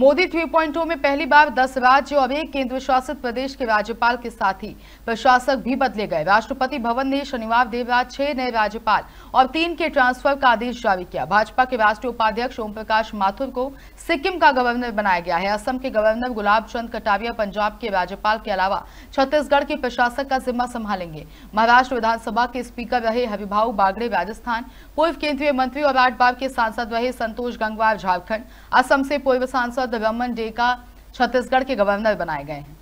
मोदी 3.0 में पहली बार 10 राज्य और एक केंद्र शासित प्रदेश के राज्यपाल के साथ ही प्रशासक भी बदले गए राष्ट्रपति भवन ने शनिवार देर रात छह नए राज्यपाल और तीन के ट्रांसफर का आदेश जारी किया भाजपा के राष्ट्रीय उपाध्यक्ष ओम प्रकाश माथुर को सिक्किम का गवर्नर बनाया गया है असम के गवर्नर गुलाब चंद कटारिया पंजाब के राज्यपाल के अलावा छत्तीसगढ़ के प्रशासक का जिम्मा संभालेंगे महाराष्ट्र विधानसभा के स्पीकर रहे हरिभा बागड़े राजस्थान पूर्व केंद्रीय मंत्री और आठ बार के सांसद रहे संतोष गंगवार झारखंड असम से पूर्व सांसद और द डे का छत्तीसगढ़ के गवर्नर बनाए गए हैं